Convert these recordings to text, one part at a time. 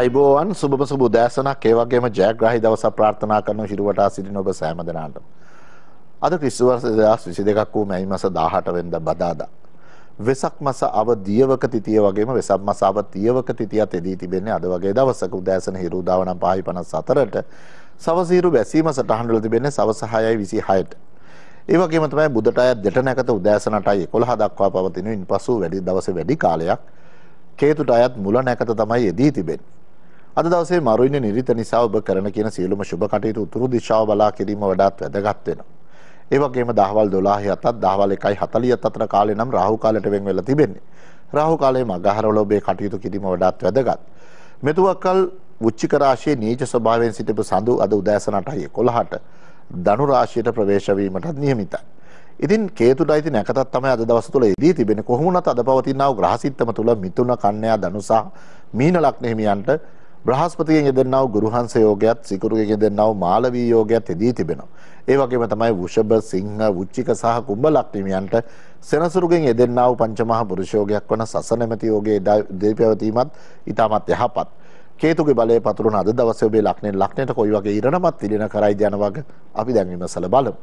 ආයිබෝවන් සුබම සුබ උදෑසනක් ඒ වගේම ජයග්‍රාහි දවස ප්‍රාර්ථනා කරන ශිරුවටා සිටින ඔබ සෑම දෙනාටම. අද ක්‍රිස්තු වර්ෂ 2022ක් වූ මැයි මාස 18 වෙනිදා බදාදා. වෙසක් මාස අවදියවක තිතිය වගේම වෙසක් මාස අවදියවක තිතියත් එදී තිබෙන්නේ අද වගේ දවසක උදෑසන හිරුදාව නම් 5:54ට සවස හිරු වැසීම සටහන් වල තිබෙන්නේ සවස 6:26ට. ඒ වගේම තමයි බුදට අයත් දෙට නැකත උදෑසනටයි 11 දක්වා පවතින ඉන්පසු වැඩි දවසේ වැඩි කාලයක් කේතුට අයත් මුල නැකත තමයි යෙදී තිබෙන්නේ. අද දවසේ මරුයින නිරිත නිසා ඔබ කරන කියන සියලුම සුබ කටයුතු උතුරු දිශාව බලා කිරීම වඩාත් වැදගත් වෙනවා. ඒ වගේම දහවල් 12 7ත් දහවල් 1යි 40ත් අතර කාලේ නම් රාහු කාලයට වෙන් වෙලා තිබෙන්නේ. රාහු කාලයේ මගහරවල ඔබේ කටයුතු කිරීම වඩාත් වැදගත්. මෙතුවක්කල් උච්චික රාශියේ නීච ස්වභාවයෙන් සිටපු සඳු අද උදෑසන 8:11ට ධනු රාශියට ප්‍රවේශ වීමටත් නියමිතයි. ඉතින් කේතුට අයිති නැකතත් තමයි අද දවස තුළ එදී තිබෙන කොහොමුණත් අද පවතිනා වූ ග්‍රහසිත්තම තුළ මිතුන කන්‍යා ධනුසා මීන ලග්න හිමියන්ට බ්‍රහස්පතියෙන් යෙදෙනා වූ ගුරුහංස යෝගයත් සිකුරුගෙන් යෙදෙනා වූ මාලවී යෝගයත් එදී තිබෙනවා. ඒ වගේම තමයි වෘෂභ, සිංහ, වුච්චික සහ කුම්භ ලක්ෂ්මීයන්ට සෙනසුරුගෙන් යෙදෙනා වූ පංචමහා පුරුෂ යෝගයක් වන සසනමෙති යෝගයේ දෙපැවතීමත් ඊටමත් යහපත්. කේතුගේ බලය පතුරුන අද දවසේ ඔබේ ලක්ෂණ ලක්ෂණයට කොයි වගේ ඉරණමත් පිළින කරයිද යන වගේ අපි දැන් විමසලා බලමු.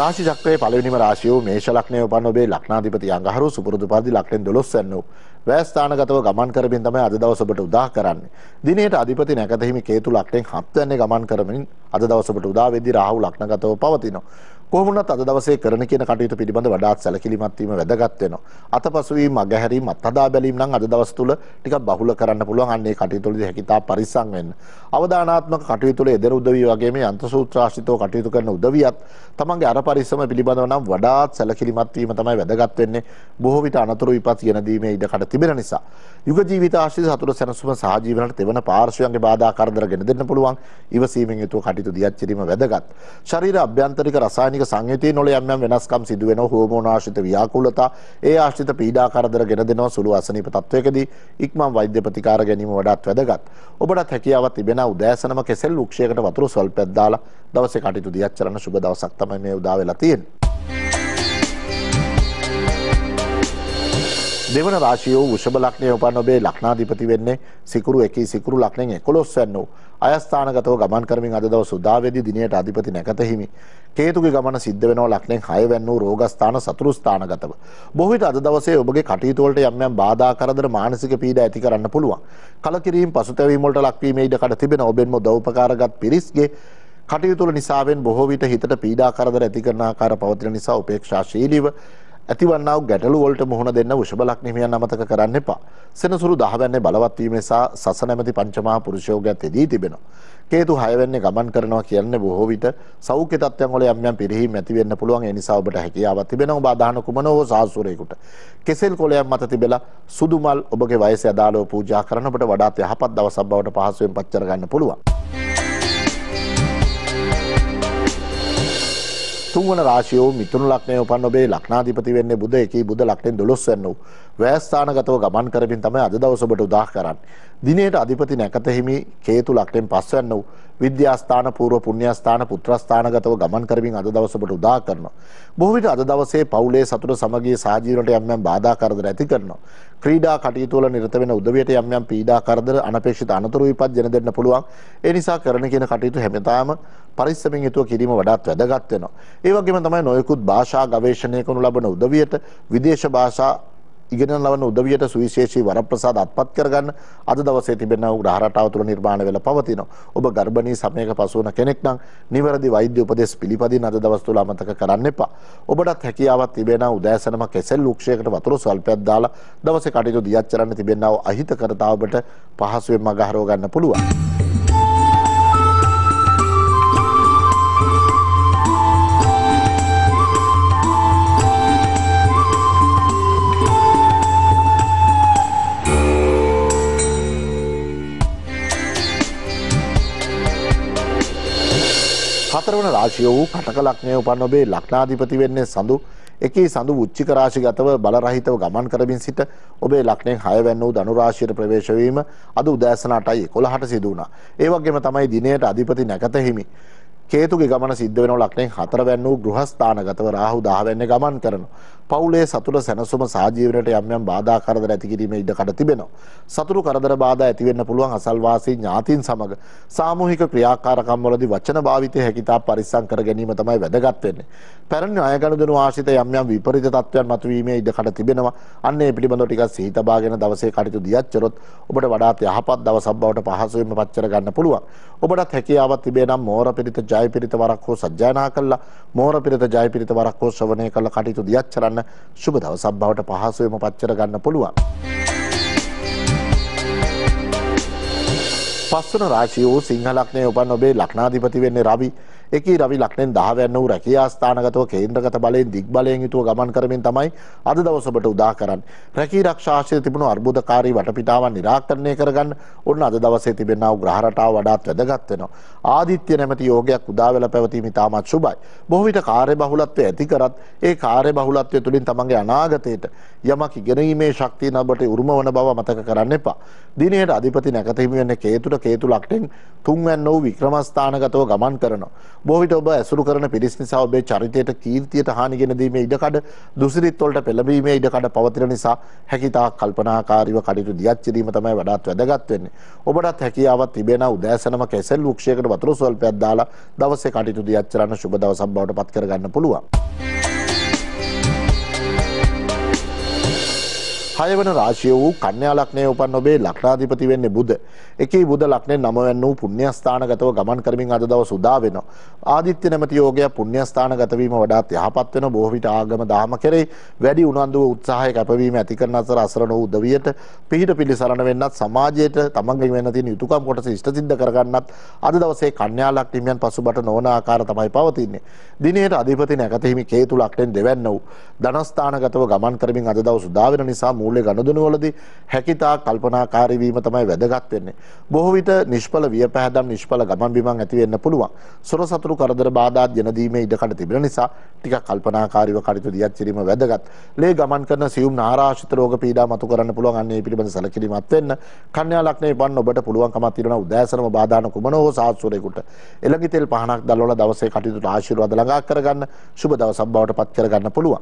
රාශි චක්‍රයේ පළවෙනිම රාශිය වූ මේෂ ලග්නයේ උපන් ඔබේ ලග්නාධිපති අඟහරු සුපුරුදු පරිදි ලග්නෙන් 12 වෙනි වූ වැයස්ථානගතව ගමන් කරමින් තමයි අද දවස ඔබට උදා කරන්නේ. දිනේට අධිපති නැකත හිමි කේතු ලග්නෙන් 7 වෙනි ගමන් කරමින් අද දවස ඔබට උදා වෙදී රාහු ලග්නගතව පවතිනවා. කොහොමුණත් අද දවසේ කරන කියන කටයුතු පිළිබඳ වඩාත් සැලකිලිමත් වීම වැදගත් වෙනවා. අතපසුවීම අගහැරීම අත්හදා බැලීම නම් අද දවස් තුල ටිකක් බහුල කරන්න පුළුවන්. අන්න ඒ කටයුතු වලදී හැකියතා පරිස්සම් වෙන්න. අවදානාත්මක කටයුතු වල යෙදෙන උදවිය වගේම යන්ත්‍ර සූත්‍රාශ්‍රිතව කටයුතු කරන උදවියත් තමන්ගේ අර පරිස්සම පිළිබඳව නම් වඩාත් සැලකිලිමත් වීම තමයි වැදගත් වෙන්නේ. බොහෝ විට අනතුරු විපත් ගෙන දීමේ ඉඩකඩ තිබෙන නිසා. යුග ජීවිත ආශ්‍රිත සතුට සැනසුම සහ ජීවනට තෙවන පාර්ශ්වයන්ගේ බාධා කරදර ගෙන දෙන්න පුළුවන්. ඉවසීමෙන් යුතුව කටයුතු දියත් කිරීම වැදගත්. ශරීර අභ්‍යන්තරික රසායනික රසායනික සංයුතියන් වල යම් යම් වෙනස්කම් සිදු වෙනවා හෝමෝන ආශ්‍රිත ව්‍යාකූලතා ඒ ආශ්‍රිත පීඩා කරදර ගෙන දෙනවා සුළු අසනීප තත්වයකදී ඉක්මන් වෛද්‍ය ප්‍රතිකාර ගැනීම වඩාත් වැදගත් ඔබටත් හැකියාවක් තිබෙන උදෑසනම කෙසෙල් වෘක්ෂයකට වතුර ස්වල්පයක් දාලා දවසේ කටයුතු දියත් කරන සුබ දවසක් තමයි මේ උදා වෙලා තියෙන්නේ දෙවන රාශිය වූ වෘෂභ ලග්නයේ උපන් ඔබේ ලග්නාධිපති වෙන්නේ සිකුරු 1 සිකුරු ලග්නෙන් 11 වෙනි වූ අයස්ථානගතව ගමන් කරමින් අද දවස් උදාවේදී දිනයට අධිපති නැකත හිමි. කේතුගේ ගමන සිද්ධ වෙනවා ලක්ෂණෙන් 6 වෙනි වූ රෝගස්ථාන සතුරු ස්ථානගතව. බොහෝ විට අද දවසේ ඔබගේ කටයුතු වලට යම් යම් බාධා කරදර මානසික පීඩා ඇති කරන්න පුළුවන්. කලකිරීම පසුතැවීම වලට ලක්වීමේ ඉඩකඩ තිබෙන ඔබෙන්ම උදව්පකාරගත් පිරිස්ගේ කටයුතු වල නිසාවෙන් බොහෝ විට හිතට පීඩා කරදර ඇති කරන ආකාර පවතින නිසා උපේක්ෂාශීලීව ඇතිවන්නාව ගැටලු වලට මුහුණ දෙන්න වෘෂභ ලග්න හිමියන් අමතක කරන්න එපා. සෙනසුරු 10 වෙනි බලවත් වීම නිසා සසනැමැති පංචමහා පුරුෂයෝගයත් එදී තිබෙනවා. කේතු 6 වෙනි ගමන් කරනවා කියන්නේ බොහෝ විට සෞඛ්‍ය තත්ත්වයන් වල යම් යම් පිරිහීම් ඇති වෙන්න පුළුවන්. ඒ නිසා ඔබට හැකියාවක් තිබෙනවා ඔබ ආදාහන කුමනෝ සාසුරේකට. කෙසෙල් කොළයක් මත තිබෙලා සුදු මල් ඔබගේ වයසේ අදාළව පූජා කරන ඔබට වඩාත් යහපත් දවසක් බවට පහසුවෙන් පච්චර ගන්න පුළුවන්. තුන්වන රාශියෝ මිතුන ලක්නය උපන් ඔබේ ලක්නාධිපති වෙන්නේ බුද එකී බුද ලක්නෙන් දොළොස් වන්න වූ වෑස්ථානගතව ගමන් කරමින් තමයි අද දවස ඔබට උදාහ කරන්න. දිනේට අධිපති නැකත හිමි හේතු ලක්නෙන් පස් වන්න වූ විද්‍යාස්ථාන පූර්ව පුණ්‍යස්ථාන පුත්‍රස්ථානගතව ගමන් කරමින් අද දවස ඔබට උදා කරනවා. බොහෝ විට අද දවසේ පවුලේ සතුට සමගිය සහජීවනයට යම් යම් බාධා කරදර ඇති කරනවා. ක්‍රීඩා කටයුතු වල නිරත වෙන උදවියට යම් යම් පීඩා කරදර අනපේක්ෂිත අනතුරු විපත් ජන දෙන්න පුළුවන්. ඒ නිසා කරන කියන කටයුතු හැමදාම පරිස්සමින් යුතුව කිරීම වඩාත් වැදගත් වෙනවා. ඒ වගේම තමයි නොයෙකුත් භාෂා ගවේෂණය කරනු ලබන උදවියට විදේශ භාෂා ඉගෙන ලබන උදවියට සුවිශේෂී වරප්‍රසාද අත්පත් කරගන්න අද දවසේ තිබෙන ග්‍රහ රටාව තුළ නිර්මාණය වෙලා පවතිනවා. ඔබ ගර්භණී සමයක පසු වන කෙනෙක් නම් නිවැරදි වෛද්‍ය උපදෙස් පිළිපදින අද දවස් තුළ අමතක කරන්න එපා. ඔබටත් හැකියාවක් තිබෙන උදෑසනම කෙසෙල් වෘක්ෂයකට වතුර ස්වල්පයක් දාලා දවසේ කටයුතු දියත් කරන්න තිබෙනා වූ අහිතකරතාවකට පහසුවෙන් මග හරව ගන්න පුළුවන්. රාශිය වූ කටක ලග්නයේ උපන් ඔබේ ලග්නාධිපති වෙන්නේ සඳු. එකී සඳු උච්චික රාශිගතව බල රහිතව ගමන් කරමින් සිට ඔබේ ලග්නයෙන් 6 වැන්න වූ ධනු රාශියට ප්‍රවේශ වීම අද උදෑසන 8:11ට සිදු වුණා. ඒ වගේම තමයි දිනයට අධිපති නැකත හිමි කේතුගේ ගමන සිද්ධ වෙන ලක්ෂණයෙන් හතරවැන් වූ ගෘහස්ථානගතව රාහු 10 වෙන්නේ ගමන් කරනවා. පවුලේ සතුට සැනසුම සාජීවනයට යම් යම් බාධා කරදර ඇති කිරීමේ ඉඩකඩ තිබෙනවා. සතුරු කරදර බාධා ඇති වෙන්න පුළුවන් අසල්වාසී ඥාතින් සමග සාමූහික ක්‍රියාකාරකම් වලදී වචන භාවිතය හැකිතා පරිස්සම් කර ගැනීම තමයි වැදගත් වෙන්නේ. පැරණි අයගණුදෙනු ආශ්‍රිත යම් යම් විපරීත තත්ත්වයන් මතුවීමේ ඉඩකඩ තිබෙනවා. අන්න ඒ පිළිබඳව ටිකක් සිහිතබාගෙන දවසේ කටයුතු දියච්චරොත් ඔබට වඩාත් යහපත් දවසක් බවට පහසුවෙන්ම පච්චර ගන්න පුළුවන්. ඔබටත් හැකියාවක් තිබේ නම් මෝරපිරිත ජයපිරිත වරක් හෝ සජ්ජායනා කළා මෝර පිරිත ජයපිරිත වරක් හෝ ශ්‍රවණය කළ කටයුතු දියත් කරන්න සුබ දවසක් බවට පහසුවෙම පච්චර ගන්න පුළුවන්. පස්වන රාශිය වූ සිංහලක්නේ උපන් ඔබේ ලක්නාධිපති වෙන්නේ රවි එකී රවි ලක්නෙන් 10 යන වූ රැකියා ස්ථානගතව කේන්ද්‍රගත බලයෙන් දිග් බලයෙන් යුතුව ගමන් කරමින් තමයි අද දවස ඔබට උදා කරන්නේ. රැකී ආරක්ෂා ආශ්‍රිත තිබුණු අර්බුදකාරී වටපිටාවන් නිරාකරණය කරගන්න ඔන්න අද දවසේ තිබෙනා වූ ග්‍රහ රටාව වඩාත් වැදගත් වෙනවා. ආදිත්‍ය නැමැති යෝගයක් උදා වෙලා පැවතීම ඉතාමත් සුබයි. බොහෝ විට කාර්ය බහුලත්වය ඇති කරත් ඒ කාර්ය බහුලත්වය තුළින් තමන්ගේ අනාගතයට යමක් ඉගෙනීමේ ශක්තිය නබට උරුම වන බව මතක කරන්න එපා. දිනේට අධිපති නැකත හිමි වෙන්නේ කේතුට කේතු ලක්ෂයෙන් තුන්වැන්න වූ වික්‍රමස්ථානගතව ගමන් කරනවා. බොහවිට ඔබ ඇසුරු කරන පිරිස් නිසා ඔබේ චරිතයට කීර්තියට හානිගෙන දීමේ ඉඩකඩ දුසිරිත් වලට පෙළඹීමේ ඉඩකඩ පවතින නිසා හැකිතාක් කල්පනාකාරීව කටයුතු දියත් කිරීම තමයි වඩාත් වැදගත් වෙන්නේ. ඔබටත් හැකියාවක් තිබෙන උදෑසනම කැසල් වෘක්ෂයකට වතුර ස්වල්පයක් දාලා දවසේ කටයුතු දියත් කරන්න සුබ දවසක් බවට පත් කරගන්න පුළුවන්. හය වන රාශිය වූ කන්‍යාලක්නය උපන් ඔබේ ලක්නාධිපති වෙන්නේ බුද. එකේ බුද ලක්නේ නමවැන්න වූ පුුණ්‍යස්ථානගතව ගමන් කරමින් අද දව සුදා වෙනවා. ආධිත්‍ය නැමති යෝගය පුුණ්‍යස්ථානගතවීම වඩාත් යහපත් වෙන බොහවිට ආගම දාම කරේ වැඩි උනන්දුව උත්සාහය කැපවීම ඇති කරන අසර අසරන වූ උදවියට පිහිට පිළිසරණ වෙන්නත් සමාජයට තමන්ගේ වෙන තියෙන යුතුකම් කොටස ඉෂ්ට සිද්ධ කරගන්නත් අද දවසේ කන්‍යාලක් හිමියන් පසුබට නොවන ආකාර තමයි පවතින්නේ. දිනේට අධිපති නැගත හිමි කේතු ලක්නෙන් දෙවැන්න වූ ධනස්ථානගතව ගමන් කරමින් අද දවස් උදා වෙන නිසා මූල්‍ය ගනුදෙනුවලදී හැකිතා කල්පනාකාරී වීම තමයි වැදගත් වෙන්නේ. බොහෝ විට නිෂ්ඵල වියපැහැදම් නිෂ්ඵල ගමන් බිමන් ඇති වෙන්න පුළුවන්. සොර සතුරු කරදර බාධා දෙන දීමේ ඉඩකඩ තිබෙන නිසා ටිකක් කල්පනාකාරීව කටයුතු දියත් කිරීම වැදගත්. ලේ ගමන් කරන සියුම් නාරාශිත රෝග පීඩා මතු කරන්න පුළුවන් අන්නේ පිළිබඳ සැලකිලිමත් වෙන්න. කන්‍යා ලග්නේ වන්න ඔබට පුළුවන්කමක් තියෙනවා උදෑසනම බාධාන කුමන හෝ සාත්සුරේකට එළඟි තෙල් පහනක් දැල්වලා දවසේ කටයුතු ආශිර්වාද ළඟා කරගන්න. සුබ දවසක් බවට පත් කරගන්න පුළුවන්.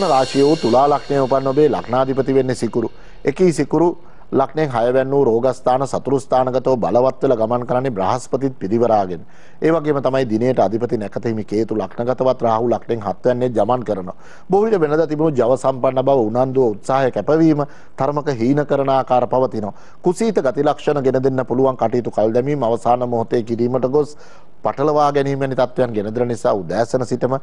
ත්‍රිකෝණ රාශිය වූ තුලා ලක්ෂණය උපන් ඔබේ ලක්නාධිපති වෙන්නේ සිකුරු. එකී සිකුරු ලක්නයෙන් හයවැන් වූ රෝගස්ථාන සතුරු ස්ථානගතව බලවත්වල ගමන් කරන්නේ බ්‍රහස්පතිත් පිරිවරාගෙන. ඒ වගේම තමයි දිනේට අධිපති නැකතෙහිමි හේතු ලක්නගතවත් රාහු ලක්නෙන් හත්වැන්නේ ජමන් කරනවා. බොහෝ විට වෙනදා තිබුණු ජව සම්පන්න බව උනන්දුව උත්සාහය කැපවීම තරමක හීන කරන ආකාර පවතිනවා. කුසීත ගති ලක්ෂණ ගෙන දෙන්න පුළුවන් කටයුතු කල් දැමීම අවසාන මොහොතේ කිරීමට ගොස් පටලවා ගැනීම වැනි තත්ත්වයන් ගෙනදෙන නිසා උදෑසන සිටම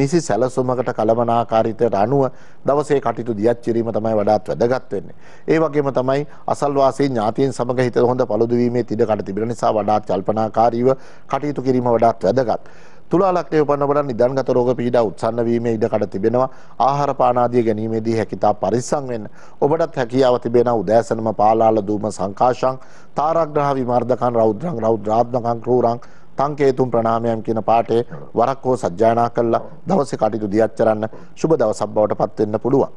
නිසි සැලසුමකට කලමනාකාරීත්වයට අනුව දවසේ කටයුතු දියත් කිරීම තමයි වඩාත් වැදගත් වෙන්නේ. ඒ වගේම තමයි අසල්වාසී ඥාතීන් සමග හිත හොඳ පළුදු වීමේ තිඩකට තිබෙන නිසා වඩාත් කල්පනාකාරීව කටයුතු කිරීම වඩාත් වැදගත්. තුලා ලක්ෂණය උපන්න බලන නිදන්ගත රෝග පීඩා උත්සන්න වීමේ ඉඩකඩ තිබෙනවා ආහාර පාන ආදිය ගැනීමේදී හැකිතා පරිස්සම් වෙන්න ඔබටත් හැකියාව තිබෙනා උදෑසනම පාලාල දූම සංකාශං තාරග්‍රහ විමර්ධකං රෞද්‍රං රෞද්‍රාත්මකං ක්‍රූරං තංකේතුම් ප්‍රණාමයන් කියන පාඩේ වරක් හෝ සජ්ජායනා කළා දවසේ කටයුතු දියත් කරන්න සුබ දවසක් බවට පත් වෙන්න පුළුවන්.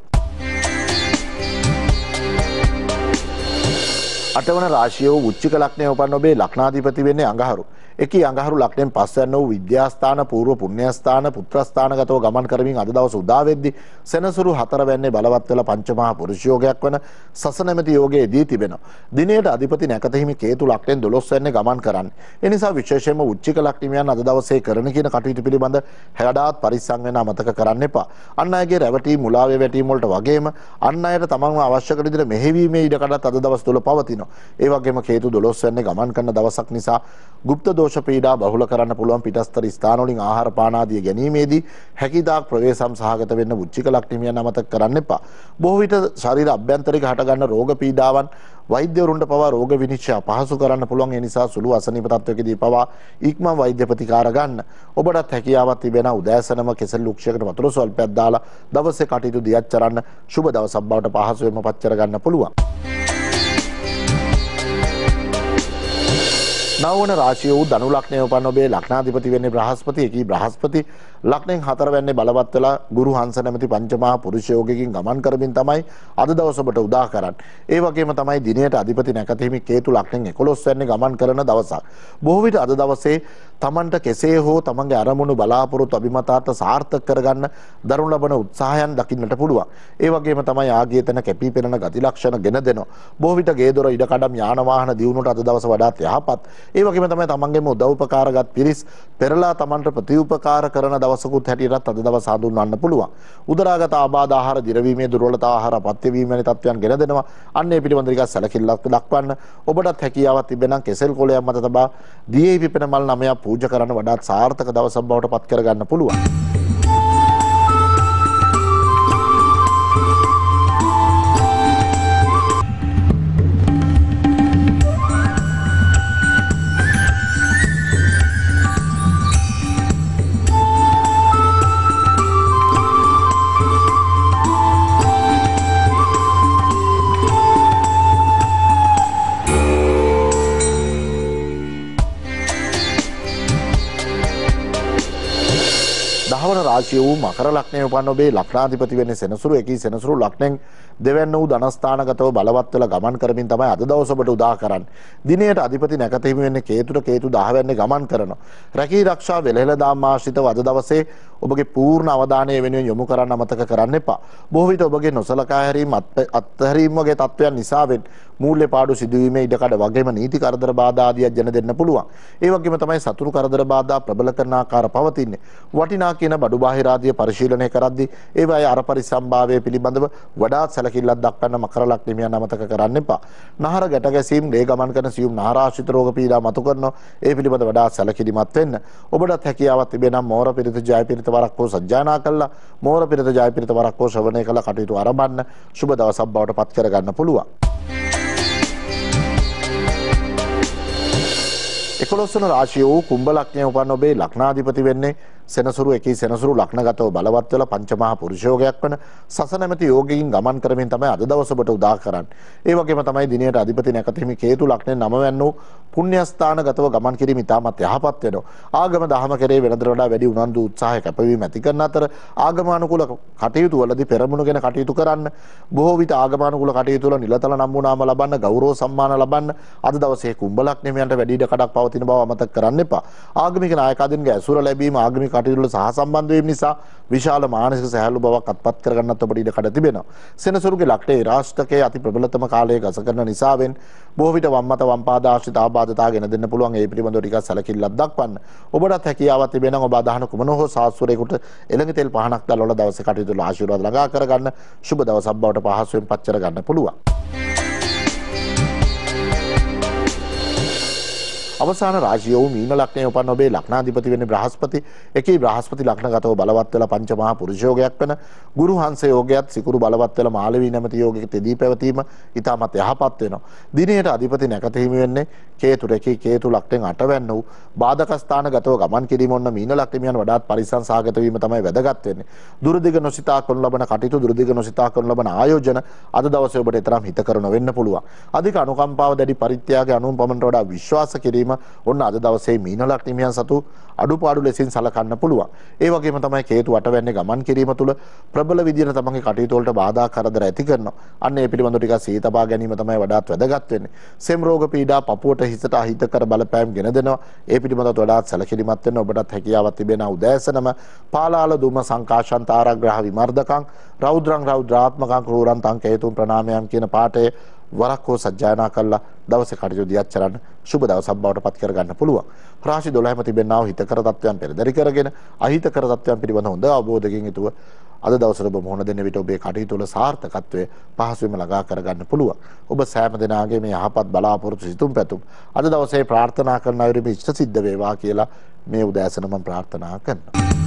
අටවන රාශිය වූ උච්චික ලග්නය උපන් ඔබේ ලග්නාධිපති වෙන්නේ අඟහරු. එකී අඟහරු ලක්නෙන් පස්සෙන් වූ විද්‍යාස්ථාන පූර්ව පුණ්‍යස්ථාන පුත්‍රස්ථානගතව ගමන් කරමින් අද දවස උදා වෙද්දී සෙනසුරු හතර වෙන්නේ බලවත් වෙලා පංචමහා පුරුෂ යෝගයක් වන සසනමෙති යෝගයේදී තිබෙනවා. දිනේට අධිපති නැකත හිමි කේතු ලක්නෙන් 12 වෙන්නේ ගමන් කරන්නේ. ඒ නිසා විශේෂයෙන්ම උච්චික ලක්නිමයන් අද දවසේ කරන කියන කටයුතු පිළිබඳ හැඩාත් පරිස්සම් වෙන අමතක කරන්න එපා. අන් අයගේ රැවටීම් මුලාවේ වැටීම් වලට වගේම අන් අයට තමන්ව අවශ්‍ය කරන විදිහට මෙහෙවීමේ ඉඩකඩත් අද දවස් තුල පවතිනවා. ඒ වගේම කේතු 12 වෙන්නේ ගමන් කරන දවසක් නිසා গুপ্ত දෝෂ පීඩා බහුල කරන්න පුළුවන් පිටස්තර ස්ථාන වලින් ආහාර පාන ආදිය ගැනීමේදී හැකියදාක් ප්‍රවේසම් සහගත වෙන්න උච්චික ලක්ෂණියන් අමතක කරන්න එපා. බොහෝ විට ශරීර අභ්‍යන්තරික හටගන්න රෝග පීඩාවන් වෛද්‍යවරුන්ට පවා රෝග විනිශ්චය අපහසු කරන්න පුළුවන් ඒ නිසා සුළු අසනීප තත්වයකදී පවා ඉක්ම වෛද්‍ය ප්‍රතිකාර ගන්න. ඔබටත් හැකියාවක් තිබෙන උදෑසනම කෙසෙල් ලුක්ෂයකට වතුර සල්පයක් දාලා දවසේ කටයුතු දියත් කරන්න සුබ දවසක් බවට පහසුවෙන්ම පච්චර ගන්න පුළුවන්. නවන රාශිය වූ ධනු ලග්නය උපන් ඔබේ ලග්නාධිපති වෙන්නේ බ්‍රහස්පති. ඒකී බ්‍රහස්පති ලග්නෙන් හතර වෙන්නේ බලවත් වෙලා ගුරු හංස නැමැති පංචමහා පුරුෂ යෝගිකින් ගමන් කරමින් තමයි අද දවස ඔබට උදා කරන්නේ. ඒ වගේම තමයි දිනයට අධිපති නැකතෙහිමි කේතු ලග්නෙන් 11 වෙන්නේ ගමන් කරන දවසක්. බොහෝ විට අද දවසේ තමන්ට කෙසේ හෝ තමන්ගේ අරමුණු බලාපොරොත්තු අභිමතාර්ථ සාර්ථක කරගන්න දරුණු ලබන උත්සාහයන් දකින්නට පුළුවන්. ඒ වගේම තමයි ආගියතන කැපී පෙනෙන ගති ලක්ෂණ ගෙන දෙනවා. බොහෝ විට ගේ දොර ඉඩ කඩම් යාන වාහන දියුණුවට අද දවස වඩාත් යහපත්. ඒ වගේම තමයි තමන්ගේම උදව්පකාරගත් පිරිස් පෙරලා තමන්ට ප්‍රතිඋපකාර කරන දවසකුත් හැටියටත් අද දවස හඳුන්වන්න පුළුවන්. උදරාගත ආබාධ ආහාර දිරවීමේ දුර්වලතා ආහාර පත්‍යවීම වැනි තත්ත්වයන් ගෙන දෙනවා. අන්න ඒ පිළිබඳ ටිකක් සැලකිල්ලක් දක්වන්න. ඔබටත් හැකියාවක් තිබෙනම් කෙසෙල් කොළයක් මත තබා දියේ පිපෙන මල් නමයක් පූජා කරන්න වඩාත් සාර්ථක දවසක් බවට පත් කරගන්න පුළුවන්. රාශිය වූ මකර ලග්නයේ උපන් ඔබේ ලග්නාධිපති වෙන්නේ සෙනසුරු එකී සෙනසුරු ලග්නෙන් දෙවැන්න වූ ධනස්ථානගතව බලවත් වෙලා ගමන් කරමින් තමයි අද දවස ඔබට උදා කරන්නේ. දිනේට අධිපති නැකත හිමි වෙන්නේ කේතුට කේතු 10 වෙන්නේ ගමන් කරනවා. රැකී ආරක්ෂා වෙලහෙල දාම් ආශ්‍රිතව අද දවසේ ඔබගේ පූර්ණ අවධානය වෙනුවෙන් යොමු කරන්න අමතක කරන්න එපා. බොහෝ විට ඔබගේ නොසලකා හැරීම අත්හැරීම වගේ තත්ත්වයන් නිසාවෙන් මූල්‍ය පාඩු සිදුවීමේ ඉඩකඩ වගේම නීති කරදර බාධා ආදියක් ජන දෙන්න පුළුවන්. ඒ වගේම තමයි සතුරු කරදර බාධා ප්‍රබල කරන ආකාර පවතින්නේ. වටිනා කියන බඩු බාහිර ආදී පරිශීලනය කරද්දී ඒවායේ අර පරිසම්භාවය පිළිබඳව වඩාත් සැලකිල්ලක් දක්වන්න මකර ලක්ෂණිය නමතක කරන්න එපා. නහර ගැට ගැසීම්, ලේ ගමන් කරන සියුම් නහරාශ්‍රිත රෝග පීඩා මතු කරනවා. ඒ පිළිබඳව වඩාත් සැලකිලිමත් වෙන්න. ඔබටත් හැකියාවක් තිබේ නම් මෝර පිරිත ජය පිරිත වරක් හෝ සජ්ජානා කළා, මෝර පිරිත ජය පිරිත වරක් හෝ ශ්‍රවණය කළා කටයුතු ආරම්භන්න. සුබ දවසක් බවට පත් කරගන්න පුළුවන්. එකොළොස්සන රාශිය වූ කුම්භ ලක්ෂණය උපන් ඔබේ ලක්නාධිපති වෙන්නේ සෙනසුරු එකේ සෙනසුරු ලක්නගතව බලවත් වෙලා පංචමහා පුරුෂයෝගයක් වන සසනැමැති යෝගීන් ගමන් කරමින් තමයි අද දවස ඔබට උදා කරන්නේ. ඒ වගේම තමයි දිනේට අධිපති නැකතෙමි හේතු ලක්නේ නමවැන් වූ පුණ්‍යස්ථානගතව ගමන් කිරීම ඉතාමත් යහපත් වෙනවා. ආගම දහම කෙරේ වෙනදට වඩා වැඩි උනන්දු උත්සාහය කැපවීම ඇති කරන අතර ආගමානුකූල කටයුතු වලදී පෙරමුණු ගැන කටයුතු කරන්න බොහෝ විට ආගමානුකූල කටයුතු වල නිලතල නම්බුනාම ලබන්න ගෞරව සම්මාන ලබන්න අද දවසේ කුඹලක් නෙමෙයන්ට වැඩි ඉඩ කඩක් පවතින බව අමතක කරන්න එපා. ආගමික නායකයන්ගේ ඇසුර ලැබීම ආගමික කටයුතුවල සහසම්බන්ධ වීම නිසා විශාල මානසික සැහැල්ලු බවක් අත්පත් කරගන්නත් ඔබට ඉඩ කඩ තිබෙනවා. සෙනසුරුගේ ලක්ටේ රාෂ්ටකයේ අති ප්‍රබලතම කාලයේ ගස කරන නිසාවෙන් බොහෝ විට වම් මත වම් පාද ආශ්‍රිත ආබාධතා ගෙන දෙන්න පුළුවන් ඒ පිළිබඳව ටිකක් සැලකිල්ලක් දක්වන්න. ඔබටත් හැකියාවක් තිබෙනවා ඔබ අදහන කුමන හෝ සාස්වරයෙකුට එළඟ තෙල් පහනක් දැල්වලා දවසේ කටයුතුවල ආශිර්වාද ළඟා කරගන්න. සුබ දවසක් බවට පහසුවෙන් පච්චර ගන්න පුළුවන්. අවසාන රාශිය වූ මීන ලග්නයේ උපන් ඔබේ ලග්නාධිපති වෙන්නේ බ්‍රහස්පති. එකී බ්‍රහස්පති ලග්නගතව බලවත් වෙලා පංච මහා පුරුෂ යෝගයක් වෙන ගුරු හංස යෝගයත් සිකුරු බලවත් වෙලා මාළවී නැමැති යෝගයක තෙදී පැවතීම ඊටමත් යහපත් වෙනවා. දිනේට අධිපති නැකත හිමි වෙන්නේ කේතු රකී කේතු ලග්නෙන් අටවැන්න වූ බාධක ස්ථානගතව ගමන් කිරීම ඔන්න මීන ලග්නියන් වඩාත් පරිස්සම් සාගත වීම තමයි වැදගත් වෙන්නේ. දුරදිග නොසිතා කරනු ලබන කටයුතු දුරදිග නොසිතා කරනු ලබන ආයෝජන අද දවසේ ඔබට තරම් හිතකරන වෙන්න පුළුවන්. අධික අනුකම්පාව දැඩි පරිත්‍යාගය අනුන් පමණට වඩා විශ්වාස කිරීම ඔන්න අද දවසේ මීනලක් හිමියන් සතු අඩුපාඩු ලෙසින් සලකන්න පුළුවන්. ඒ වගේම තමයි හේතු අටවැන්නේ ගමන් කිරීම තුළ ප්‍රබල විදියට තමන්ගේ කටයුතු වලට බාධා කරදර ඇති කරනවා. අන්න ඒ පිළිබඳව ටිකක් සිහි තබා ගැනීම තමයි වඩාත් වැදගත් වෙන්නේ. සෙම් රෝග පීඩා පපුවට හිතට අහිතකර බලපෑම් ගෙන දෙනවා. ඒ පිළිබඳව වඩාත් සැලකිලිමත් වෙන්න ඔබටත් හැකියාවක් තිබෙනා උදෑසනම පාලාල දුම සංකාශන්ත ආරග්‍රහ විමර්ධකම් රෞද්‍රං රෞද්‍රාත්මකං ක්‍රූරං තං හේතුන් ප්‍රණාමයන් කියන පාඩේ වරක් හෝ සජ්ජායනා කරලා දවසේ කටයුතු දියත් කරන්න සුබ දවසක් බවට පත් කරගන්න පුළුවන්. රාශි 12ම තිබෙනා වූ හිතකර තත්වයන් පෙරදරි කරගෙන අහිතකර තත්වයන් පිළිබඳ හොඳ අවබෝධකින් යුතුව අද දවසට ඔබ මුහුණ දෙන විට ඔබේ කටයුතු වල සාර්ථකත්වය පහසුවෙන්ම ළඟා කරගන්න පුළුවන්. ඔබ සෑම දිනාගේ මේ යහපත් බලාපොරොත්තු සිතුම් පැතුම් අද දවසේ ප්‍රාර්ථනා කරන අයුරු මේ ඉෂ්ට සිද්ධ වේවා කියලා මේ උදෑසන මම ප්‍රාර්ථනා කරනවා.